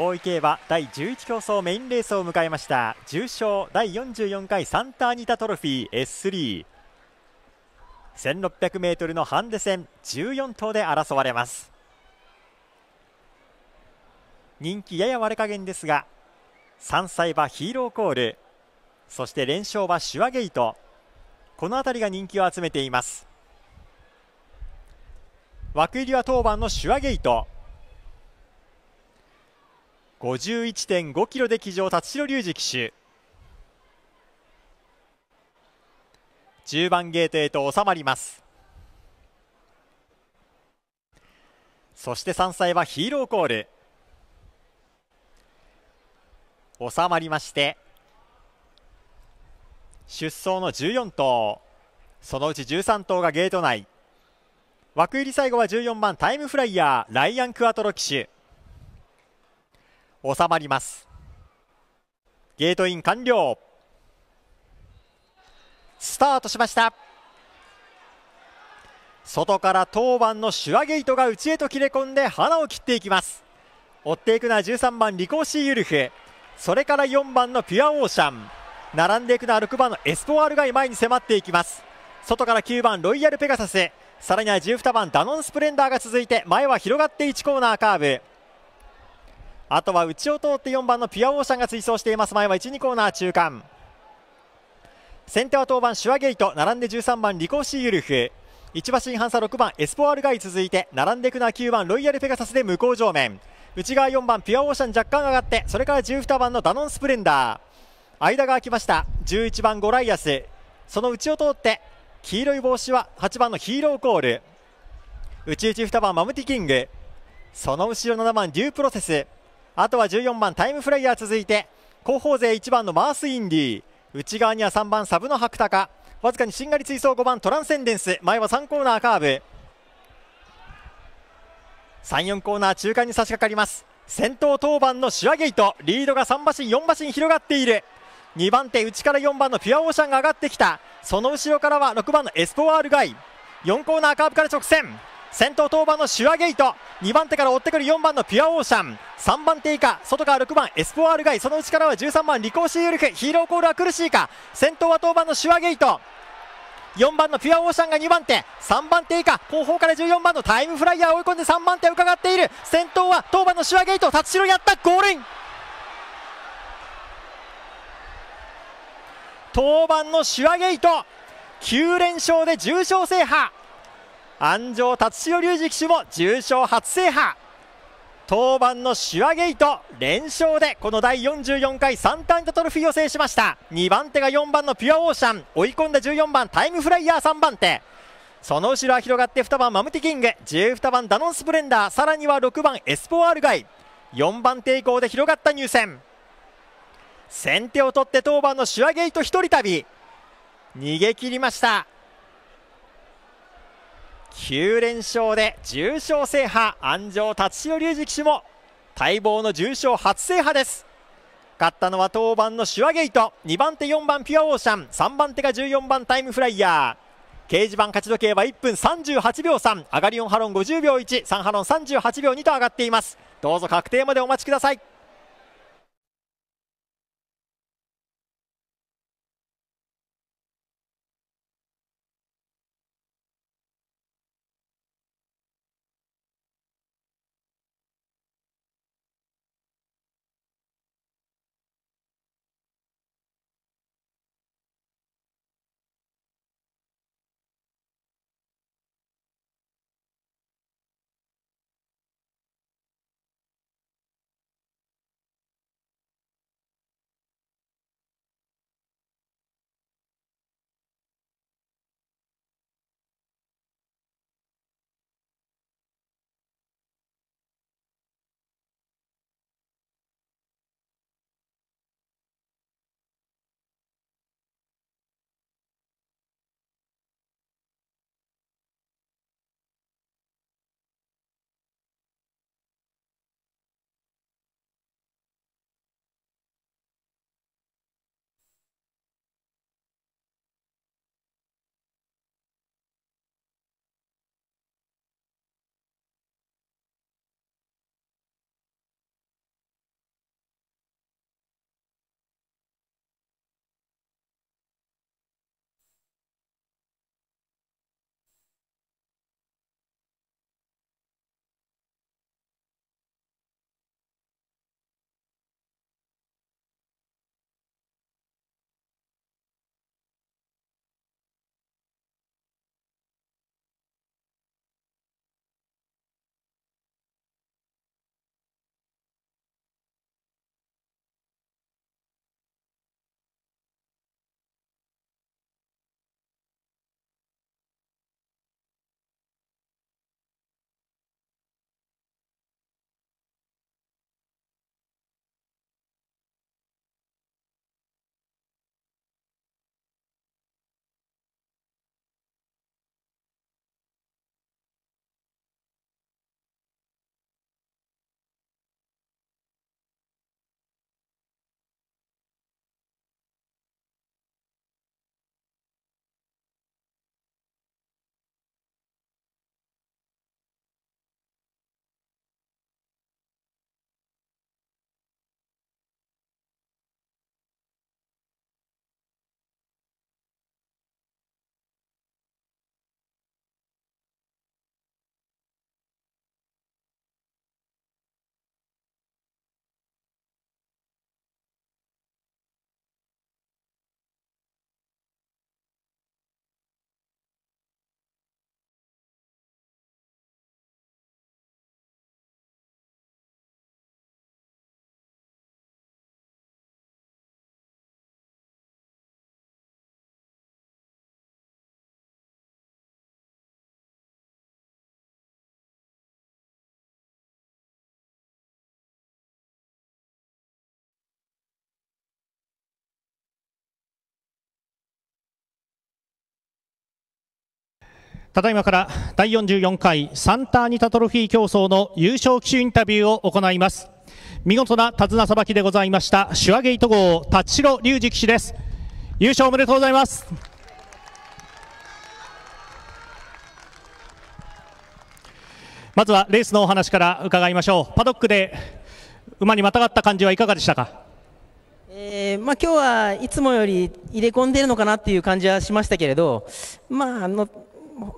大井競馬第11競争メインレースを迎えました重賞第44回サンターニタトロフィー S31600m のハンデ戦14頭で争われます人気やや割れ加減ですが3歳馬ヒーローコールそして連勝馬シュワゲイトこの辺りが人気を集めています枠入りは当番のシュワゲイト51.5キロで騎乗辰代隆二騎手10番ゲートへと収まりますそして3歳はヒーローコール収まりまして出走の14頭そのうち13頭がゲート内枠入り最後は14番タイムフライヤーライアン・クアトロ騎手収まりますゲートイン完了スタートしました外から当番のシュアゲイトが内へと切れ込んで花を切っていきます追っていくのは13番リコーシーユルフそれから4番のピュアオーシャン並んでいくのは6番のエスポワールが前に迫っていきます外から9番ロイヤルペガサスさらには12番ダノンスプレンダーが続いて前は広がって1コーナーカーブあとは内を通って4番のピュアオーシャンが追走しています前は12コーナー中間先手は当番シュアゲイト並んで13番リコーシーユルフ1馬身半差6番エスポワールガイ続いて並んでいくのは9番ロイヤルペガサスで向こう上面内側4番ピュアオーシャン若干上がってそれから12番のダノンスプレンダー間が空きました11番ゴライアスその内を通って黄色い帽子は8番のヒーローコール内内2番マムティキングその後ろ7番デュープロセスあとは14番タイムフライヤー続いて後方勢1番のマースインディ内側には3番サブの白鷹わずかにしんがり追走5番トランセンデンス前は3コーナーカーブ34コーナー中間に差し掛かります先頭当番のシュアゲイトリードが3馬身4馬身広がっている2番手内から4番のピュアオーシャンが上がってきたその後ろからは6番のエスポワールガイ4コーナーカーブから直線先頭登板のシュアゲイト2番手から追ってくる4番のピュアオーシャン3番手以下外から6番エスポアールガイその内からは13番リコーシーユルフヒーローコールは苦しいか先頭は登板のシュアゲイト4番のピュアオーシャンが2番手3番手以下後方から14番のタイムフライヤー追い込んで3番手を伺っている先頭は当番のシュアゲイト達代やったゴールイン当番のシュアゲイト9連勝で重賞制覇安城達代隆二騎手も重賞初制覇当番のシュアゲイト連勝でこの第44回サンタンタトロフィーを制しました2番手が4番のピュアオーシャン追い込んだ14番タイムフライヤー3番手その後ろは広がって2番マムティキング12番ダノンスプレンダーさらには6番エスポワールガイ4番手以降で広がった入線先手を取って当番のシュアゲイト1人旅逃げ切りました9連勝で重賞制覇安城達代龍二騎手も待望の重賞初制覇です勝ったのは当番のシュワゲイト2番手4番ピュアオーシャン3番手が14番タイムフライヤー掲示板勝ち時計は1分38秒3上がり4ハロン50秒13ハロン38秒2と上がっていますどうぞ確定までお待ちくださいただいまから第44回サンターニタトロフィー競争の優勝騎手インタビューを行います見事な手綱さばきでございました手話ゲート号達代隆二騎手です優勝おめでとうございますまずはレースのお話から伺いましょうパドックで馬にまたがった感じはいかがでしたかえーまあ、今日はいつもより入れ込んでいるのかなっていう感じはしましたけれど、まあ、あの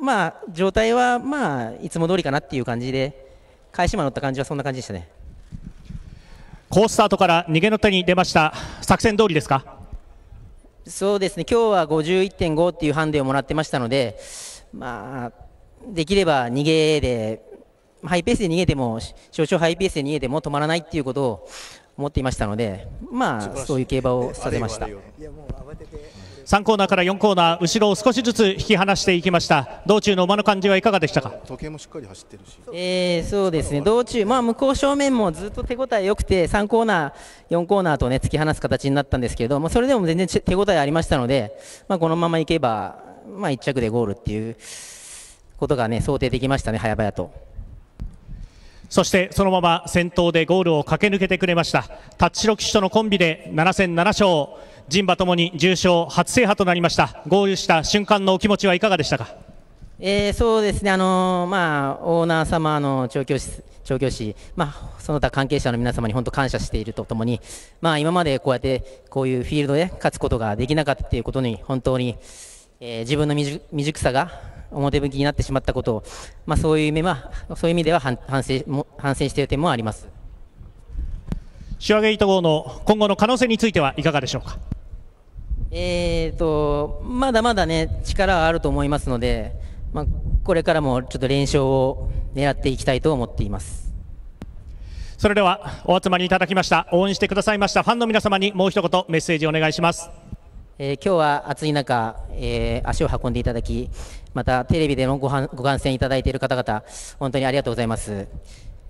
まあ、状態は、まあ、いつも通りかなっていう感じで、返し馬乗った感じはそんな感じでしたね。好スタートから逃げの手に出ました、作戦通りですかそうですね、今日は51.5っていうハンデをもらってましたので、まあ、できれば逃げで、ハイペースで逃げても、少々ハイペースで逃げても止まらないっていうことを思っていましたので、まあ、そういう競馬をさせました。いやもう慌てて3コーナーから4コーナー後ろを少しずつ引き離していきました道中の馬の感じはいかがでしたか時計もしっかり走ってるし、えー、そうですね道中、まあ、向こう正面もずっと手応え良くて3コーナー、4コーナーと、ね、突き放す形になったんですけれども、それでも全然手応えありましたので、まあ、このままいけば、まあ、1着でゴールっていうことが、ね、想定できましたね、早々と。そしてそのまま先頭でゴールを駆け抜けてくれました。タッチロ騎手とのコンビで7戦7勝、陣馬ともに重賞初制覇となりました。ゴールした瞬間のお気持ちはいかがでしたか。えー、そうですね、あのー、まあ、オーナー様の調教師調教師、まあ、その他関係者の皆様に本当感謝しているとともに、まあ、今までこうやってこういうフィールドで勝つことができなかったということに本当に。えー、自分の未熟さが表向きになってしまったことを、まあ、そういう意味はそういう意味では反省反省している点もあります。手話ゲート号の今後の可能性についてはいかがでしょうか。えーと、とまだまだね力はあると思いますので、まあ、これからもちょっと連勝を狙っていきたいと思っていますそれではお集まりいただきました応援してくださいましたファンの皆様にもう一言メッセージお願いします。えー、今日は暑い中、えー、足を運んでいただきまたテレビでのごはんご観戦いただいている方々本当にありがとうございます、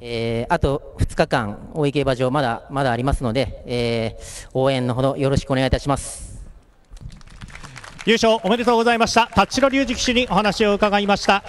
えー、あと2日間大井競馬場まだまだありますので、えー、応援のほどよろしくお願いいたします優勝おめでとうございました田代隆二騎手にお話を伺いました